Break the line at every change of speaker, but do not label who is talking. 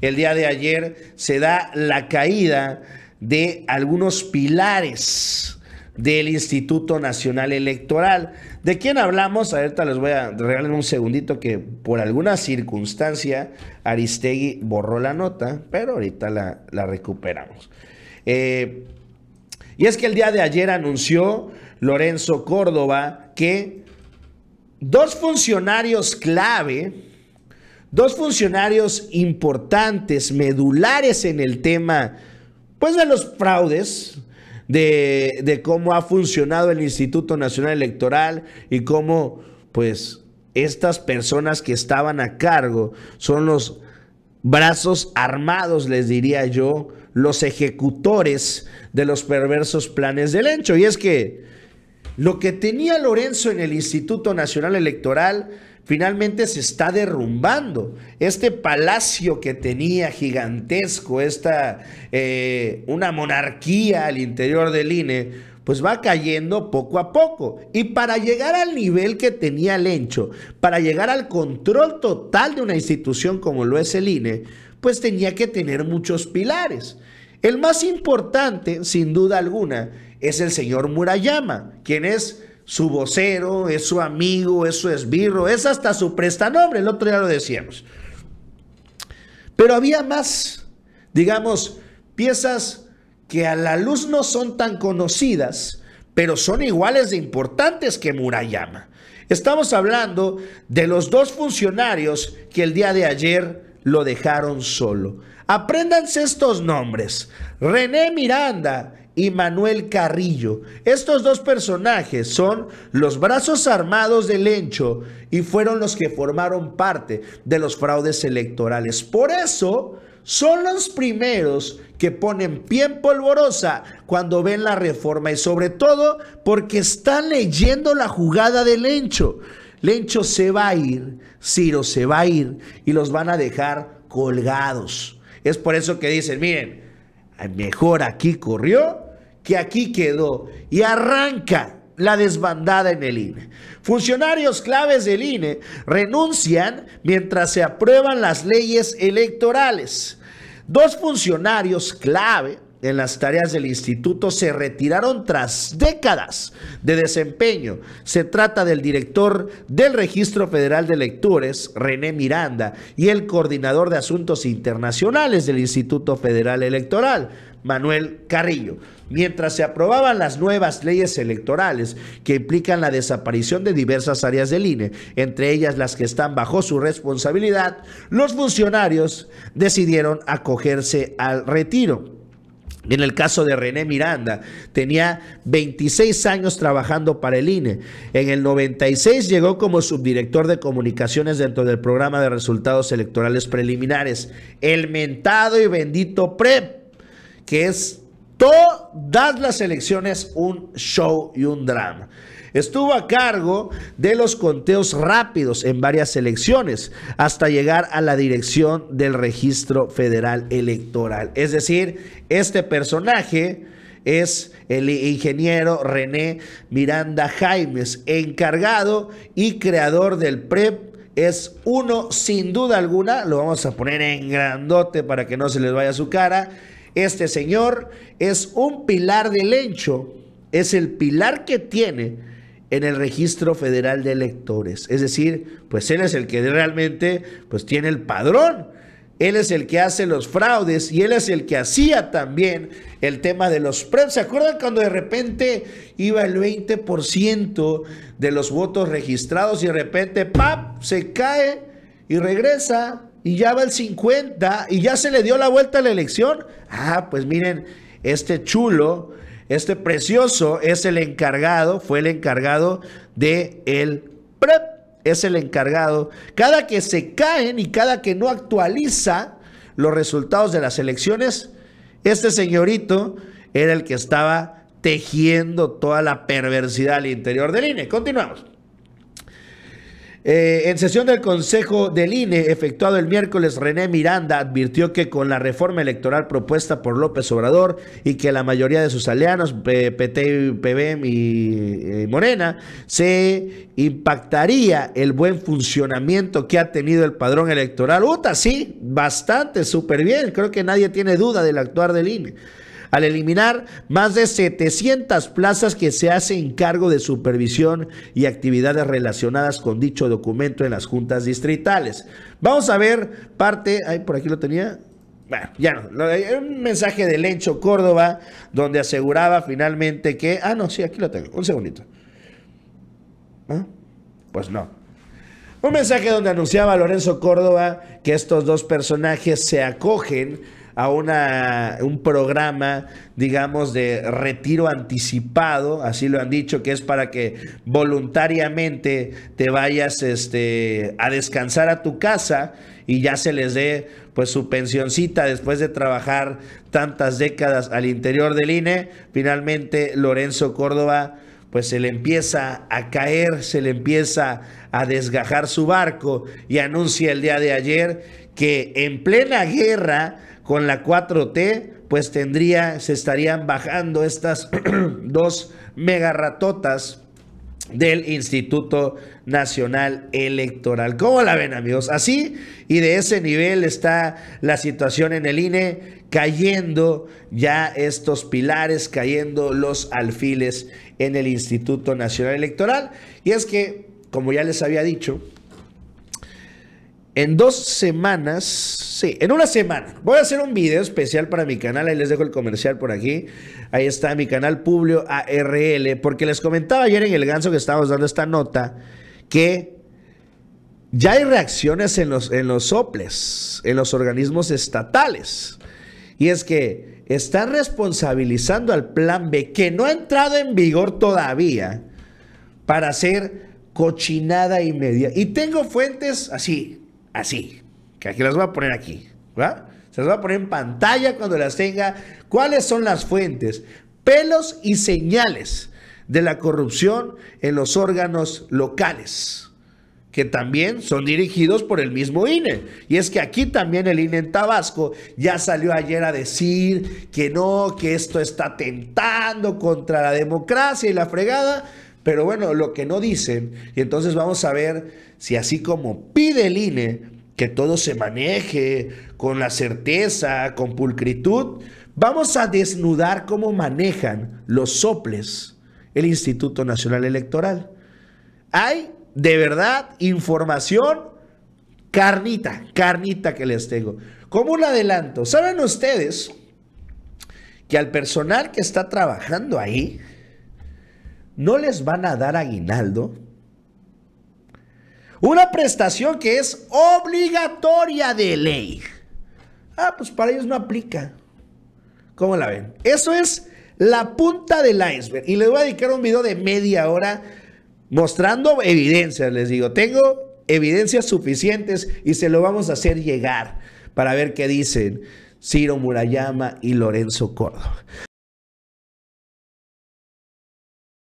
el día de ayer se da la caída de algunos pilares del Instituto Nacional Electoral. ¿De quién hablamos? Ahorita les voy a regalar un segundito que por alguna circunstancia Aristegui borró la nota, pero ahorita la, recuperamos. Eh, y es que el día de ayer anunció Lorenzo Córdoba que dos funcionarios clave dos funcionarios importantes, medulares en el tema, pues de los fraudes, de, cómo ha funcionado el Instituto Nacional Electoral y cómo, pues, estas personas que estaban a cargo son los brazos armados, les diría yo, los ejecutores de los perversos planes del Encho. Y es que lo que tenía Lorenzo en el Instituto Nacional Electoral finalmente se está derrumbando. Este palacio que tenía gigantesco, esta, eh, una monarquía al interior del INE, pues va cayendo poco a poco. Y para llegar al nivel que tenía Lencho, para llegar al control total de una institución como lo es el INE, pues tenía que tener muchos pilares. El más importante, sin duda alguna, es el señor Murayama, quien es su vocero, es su amigo, es su esbirro, es hasta su prestanombre, el otro día lo decíamos. Pero había más, digamos, piezas que a la luz no son tan conocidas, pero son iguales de importantes que Murayama. Estamos hablando de los dos funcionarios que el día de ayer lo dejaron solo. Apréndanse estos nombres. René Miranda y Manuel Carrillo. Estos dos personajes son los brazos armados del Encho y fueron los que formaron parte de los fraudes electorales. Por eso son los primeros que ponen pie en polvorosa cuando ven la reforma y sobre todo porque están leyendo la jugada del Encho. Lencho se va a ir, Ciro se va a ir y los van a dejar colgados. Es por eso que dicen, miren, mejor aquí corrió que aquí quedó y arranca la desbandada en el INE. Funcionarios claves del INE renuncian mientras se aprueban las leyes electorales. Dos funcionarios clave en las tareas del instituto se retiraron tras décadas de desempeño. Se trata del director del Registro Federal de Lectores, René Miranda, y el coordinador de asuntos internacionales del Instituto Federal Electoral, Manuel Carrillo. Mientras se aprobaban las nuevas leyes electorales que implican la desaparición de diversas áreas del INE, entre ellas las que están bajo su responsabilidad, los funcionarios decidieron acogerse al retiro. En el caso de René Miranda, tenía 26 años trabajando para el INE. En el 96 llegó como subdirector de comunicaciones dentro del programa de resultados electorales preliminares, el mentado y bendito PREP, que es todas las elecciones un show y un drama. Estuvo a cargo de los conteos rápidos en varias elecciones hasta llegar a la dirección del Registro Federal Electoral. Es decir, este personaje es el ingeniero René Miranda Jaimes, encargado y creador del PREP e es uno sin duda alguna, lo vamos a poner en grandote para que no se les vaya su cara, este señor es un pilar del hecho, es el pilar que tiene en el registro federal de electores. Es decir, pues él es el que realmente pues tiene el padrón. Él es el que hace los fraudes y él es el que hacía también el tema de los prensa. ¿Se acuerdan cuando de repente iba el 20% de los votos registrados y de repente ¡pap! se cae y regresa y ya va el 50 y ya se le dio la vuelta a la elección. Ah, pues miren, este chulo, este precioso es el encargado, fue el encargado de el PREP, es el encargado. Cada que se caen y cada que no actualiza los resultados de las elecciones, este señorito era el que estaba tejiendo toda la perversidad al interior del INE. Continuamos. Eh, en sesión del Consejo del INE, efectuado el miércoles, René Miranda advirtió que con la reforma electoral propuesta por López Obrador y que la mayoría de sus aliados, PT, PBM y eh, Morena, se impactaría el buen funcionamiento que ha tenido el padrón electoral. Uta, sí, bastante, súper bien. Creo que nadie tiene duda del actuar del INE al eliminar más de 700 plazas que se hacen cargo de supervisión y actividades relacionadas con dicho documento en las juntas distritales. Vamos a ver parte, ay, por aquí lo tenía, bueno, ya no. Un mensaje de Lencho Córdoba, donde aseguraba finalmente que. Ah, no, sí, aquí lo tengo. Un segundito. ¿Ah? Pues no. Un mensaje donde anunciaba Lorenzo Córdoba que estos dos personajes se acogen a un programa, digamos, de retiro anticipado, así lo han dicho, que es para que voluntariamente te vayas este, a descansar a tu casa y ya se les dé pues su pensioncita después de trabajar tantas décadas al interior del INE. Finalmente Lorenzo Córdoba pues se le empieza a caer, se le empieza a desgajar su barco y anuncia el día de ayer que en plena guerra con la 4T, pues tendría, se estarían bajando estas dos megarratotas del Instituto Nacional Electoral. ¿Cómo la ven amigos? Así y de ese nivel está la situación en el INE, cayendo ya estos pilares, cayendo los alfiles en el Instituto Nacional Electoral. Y es que, como ya les había dicho, en dos semanas, sí, en una semana, voy a hacer un video especial para mi canal. Ahí les dejo el comercial por aquí. Ahí está mi canal Publio ARL. Porque les comentaba ayer en el ganso que estábamos dando esta nota que ya hay reacciones en los, en los soples, en los organismos estatales. Y es que están responsabilizando al plan B, que no ha entrado en vigor todavía, para hacer cochinada y media. Y tengo fuentes así, así, que aquí las voy a poner aquí, ¿verdad? Se las voy a poner en pantalla cuando las tenga. ¿Cuáles son las fuentes, pelos y señales de la corrupción en los órganos locales? que también son dirigidos por el mismo INE. Y es que aquí también el INE en Tabasco ya salió ayer a decir que no, que esto está atentando contra la democracia y la fregada. Pero bueno, lo que no dicen, y entonces vamos a ver si así como pide el INE que todo se maneje con la certeza, con pulcritud, vamos a desnudar cómo manejan los soples el Instituto Nacional Electoral. Hay de verdad información carnita, carnita que les tengo. Como un adelanto, ¿saben ustedes que al personal que está trabajando ahí, no les van a dar aguinaldo. Una prestación que es obligatoria de ley. Ah, pues para ellos no aplica. ¿Cómo la ven? Eso es la punta del iceberg. Y les voy a dedicar un video de media hora mostrando evidencias, les digo. Tengo evidencias suficientes y se lo vamos a hacer llegar para ver qué dicen Ciro Murayama y Lorenzo Córdoba.